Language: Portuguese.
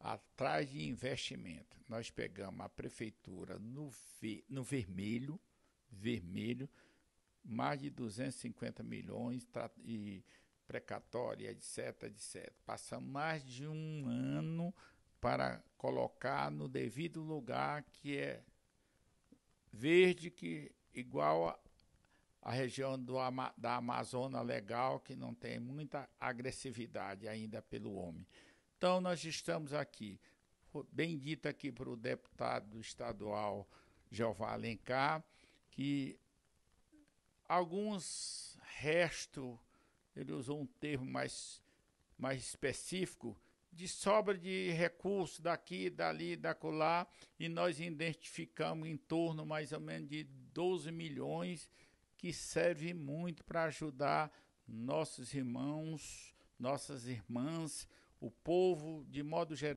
atrás de investimento. Nós pegamos a prefeitura no, no vermelho, vermelho, mais de 250 milhões e precatória, etc, etc. Passa mais de um ano para colocar no devido lugar que é verde, que igual a, a região do, da Amazônia legal, que não tem muita agressividade ainda pelo homem. Então, nós estamos aqui. Bem dito aqui para o deputado estadual Jeová Alencar, que alguns restos, ele usou um termo mais, mais específico, de sobra de recursos daqui, dali, da colá, e nós identificamos em torno mais ou menos de 12 milhões, que serve muito para ajudar nossos irmãos, nossas irmãs, o povo, de modo geral.